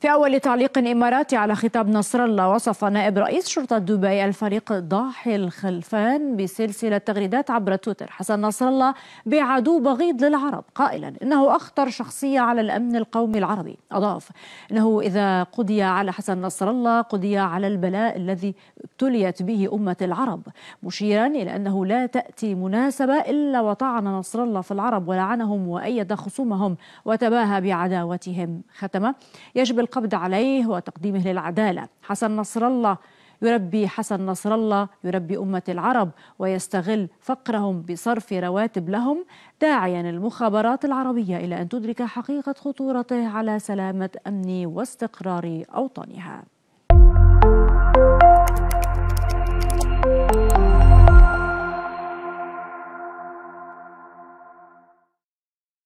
في أول تعليق إماراتي على خطاب نصر الله وصف نائب رئيس شرطة دبي الفريق ضاحي الخلفان بسلسلة تغريدات عبر تويتر حسن نصر الله بعدو بغيض للعرب قائلا إنه أخطر شخصية على الأمن القومي العربي أضاف إنه إذا قضي على حسن نصر الله قضي على البلاء الذي ابتليت به أمة العرب مشيرا إلى أنه لا تأتي مناسبة إلا وطعن نصر الله في العرب ولعنهم وأيد خصومهم وتباهى بعداوتهم ختم يجب القبض عليه وتقديمه للعدالة حسن نصر الله يربي حسن نصر الله يربي أمة العرب ويستغل فقرهم بصرف رواتب لهم داعيا المخابرات العربية إلى أن تدرك حقيقة خطورته على سلامة أمن واستقرار أوطانها